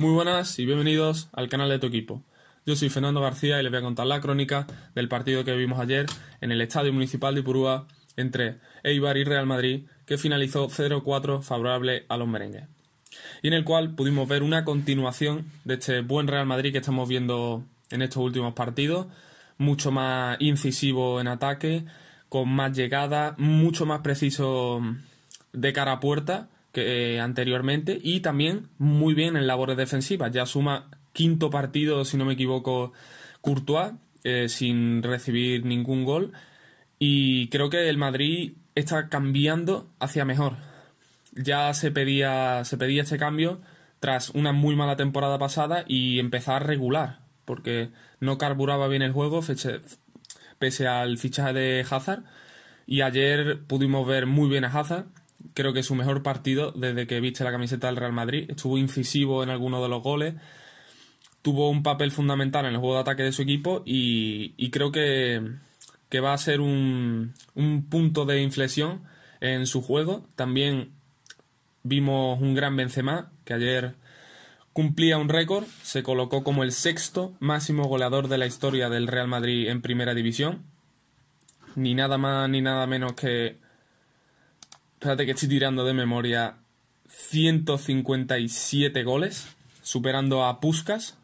Muy buenas y bienvenidos al canal de tu equipo. Yo soy Fernando García y les voy a contar la crónica del partido que vimos ayer en el Estadio Municipal de Purúa entre Eibar y Real Madrid, que finalizó 0-4 favorable a los merengues. Y en el cual pudimos ver una continuación de este buen Real Madrid que estamos viendo en estos últimos partidos, mucho más incisivo en ataque, con más llegada, mucho más preciso de cara a puerta que eh, anteriormente y también muy bien en labores defensivas. Ya suma quinto partido, si no me equivoco, Courtois, eh, sin recibir ningún gol. Y creo que el Madrid está cambiando hacia mejor. Ya se pedía, se pedía este cambio tras una muy mala temporada pasada y empezar a regular, porque no carburaba bien el juego pese al fichaje de Hazard. Y ayer pudimos ver muy bien a Hazard, creo que es su mejor partido desde que viste la camiseta del Real Madrid. Estuvo incisivo en alguno de los goles, tuvo un papel fundamental en el juego de ataque de su equipo y, creo que, va a ser un, un punto de inflexión en su juego. También vimos un gran Benzema que ayer cumplía un récord, se colocó como el sexto máximo goleador de la historia del Real Madrid en Primera División. Ni nada más ni nada menos que espérate que estoy tirando de memoria, 157 goles, superando a Puskas.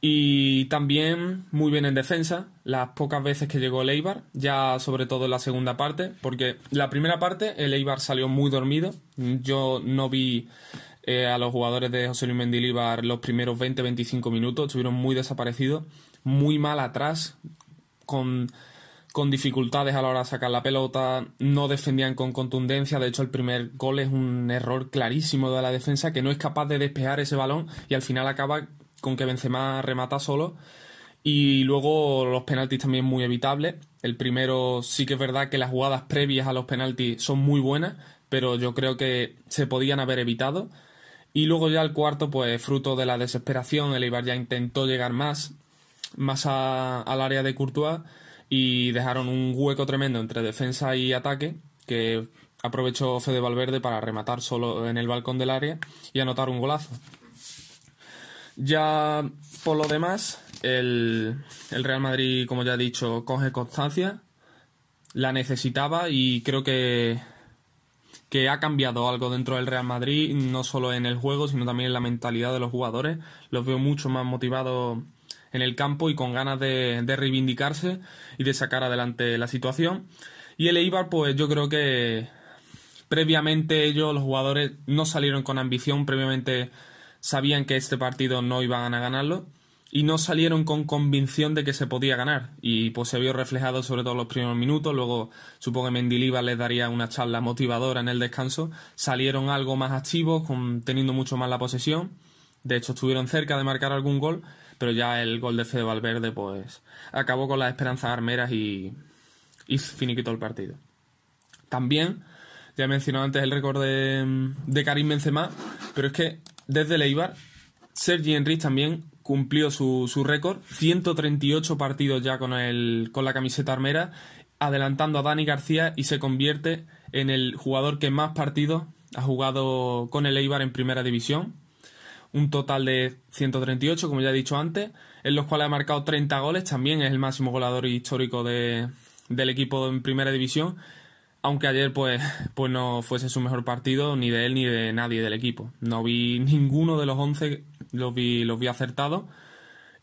Y también muy bien en defensa, las pocas veces que llegó el Eibar, ya sobre todo en la segunda parte, porque la primera parte el Eibar salió muy dormido, yo no vi eh, a los jugadores de José Luis Mendilibar los primeros 20-25 minutos, estuvieron muy desaparecidos, muy mal atrás, con con dificultades a la hora de sacar la pelota, no defendían con contundencia, de hecho el primer gol es un error clarísimo de la defensa que no es capaz de despejar ese balón y al final acaba con que Benzema remata solo y luego los penaltis también muy evitables. El primero sí que es verdad que las jugadas previas a los penaltis son muy buenas, pero yo creo que se podían haber evitado. Y luego ya el cuarto, pues fruto de la desesperación, el Ibar ya intentó llegar más, más al área de Courtois y dejaron un hueco tremendo entre defensa y ataque que aprovechó Fede Valverde para rematar solo en el balcón del área y anotar un golazo. Ya por lo demás, el, Real Madrid, como ya he dicho, coge constancia, la necesitaba y creo que, que ha cambiado algo dentro del Real Madrid, no solo en el juego, sino también en la mentalidad de los jugadores. Los veo mucho más motivados en el campo y con ganas de, reivindicarse y de sacar adelante la situación. Y el Eibar, pues yo creo que previamente ellos, los jugadores, no salieron con ambición, previamente sabían que este partido no iban a ganarlo y no salieron con convicción de que se podía ganar. Y pues se vio reflejado sobre todo en los primeros minutos. Luego supongo que Mendilibar les daría una charla motivadora en el descanso. Salieron algo más activos, con, teniendo mucho más la posesión. De hecho, estuvieron cerca de marcar algún gol, pero ya el gol de Fede Valverde, pues, acabó con las esperanzas armeras y, finiquitó el partido. También, ya he mencionado antes el récord de, de Karim Benzema, pero es que desde el Eibar, Sergi Enrique también cumplió su, su récord, 138 partidos ya con, el, con la camiseta armera, adelantando a Dani García y se convierte en el jugador que más partidos ha jugado con el Eibar en primera división, un total de 138, como ya he dicho antes, en los cuales ha marcado 30 goles, también es el máximo goleador histórico de, del equipo en primera división, aunque ayer pues, pues no fuese su mejor partido, ni de él ni de nadie del equipo. No vi ninguno de los 11, los vi, los vi acertados,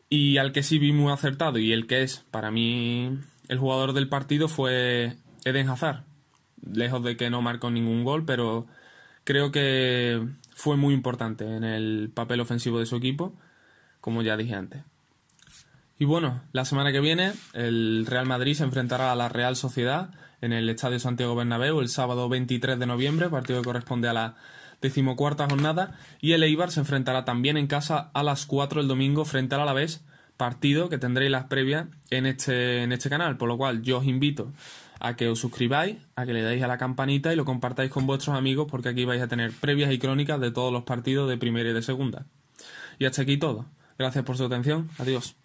y al que sí vi muy acertado, y el que es para mí el jugador del partido fue Eden Hazard, lejos de que no marcó ningún gol, pero creo que, fue muy importante en el papel ofensivo de su equipo, como ya dije antes. Y bueno, la semana que viene el Real Madrid se enfrentará a la Real Sociedad en el Estadio Santiago Bernabéu el sábado 23 de noviembre, partido que corresponde a la decimocuarta jornada, y el Eibar se enfrentará también en casa a las 4 del domingo frente al Alavés partido que tendréis las previas en este, en este canal. Por lo cual yo os invito a que os suscribáis, a que le deis a la campanita y lo compartáis con vuestros amigos porque aquí vais a tener previas y crónicas de todos los partidos de primera y de segunda. Y hasta aquí todo. Gracias por su atención. Adiós.